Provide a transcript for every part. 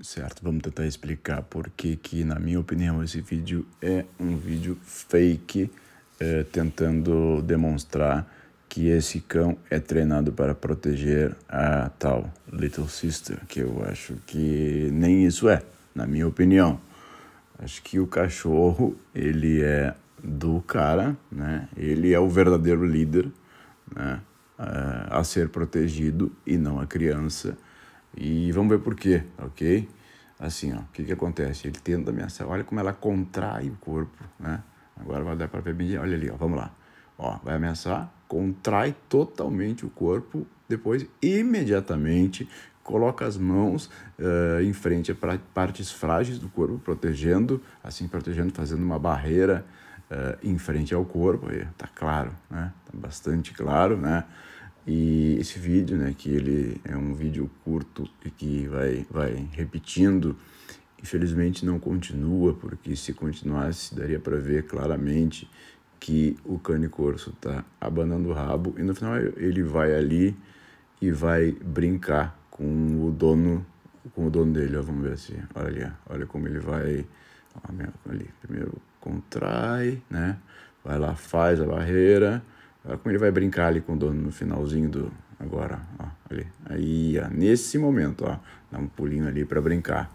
Certo, vamos tentar explicar porque que, na minha opinião, esse vídeo é um vídeo fake, é, tentando demonstrar que esse cão é treinado para proteger a tal Little Sister, que eu acho que nem isso é, na minha opinião. Acho que o cachorro, ele é do cara, né? Ele é o verdadeiro líder, né? Eh, a ser protegido e não a criança. E vamos ver por quê, ok? Assim, ó, o que que acontece? Ele tenta ameaçar, olha como ela contrai o corpo, né? Agora vai dar para ver bem, olha ali, ó, vamos lá. Ó, vai ameaçar, contrai totalmente o corpo, depois imediatamente coloca as mãos uh, em frente a partes frágeis do corpo, protegendo, assim protegendo, fazendo uma barreira uh, em frente ao corpo, está claro, né? Tá bastante claro, né? E esse vídeo, né, que ele é um vídeo curto e que vai, vai repetindo, infelizmente não continua, porque se continuasse daria para ver claramente que o cane corso está abanando o rabo e no final ele vai ali e vai brincar com o dono com o dono dele, ó, vamos ver assim, olha ali, olha como ele vai, ó, ali, primeiro contrai, né, vai lá, faz a barreira, Olha como ele vai brincar ali com o dono no finalzinho do. Agora, ó, ali. Aí, ó, nesse momento, ó. Dá um pulinho ali para brincar.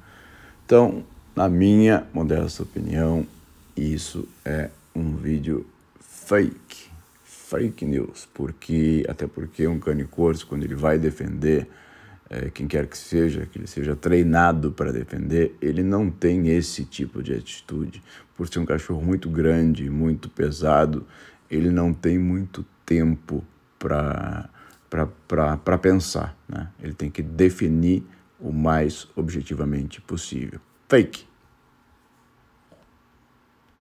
Então, na minha modesta opinião, isso é um vídeo fake. Fake news. Porque, até porque um cane corso, quando ele vai defender é, quem quer que seja, que ele seja treinado para defender, ele não tem esse tipo de atitude. Por ser um cachorro muito grande, muito pesado, ele não tem muito tempo para pensar. Né? Ele tem que definir o mais objetivamente possível. Fake!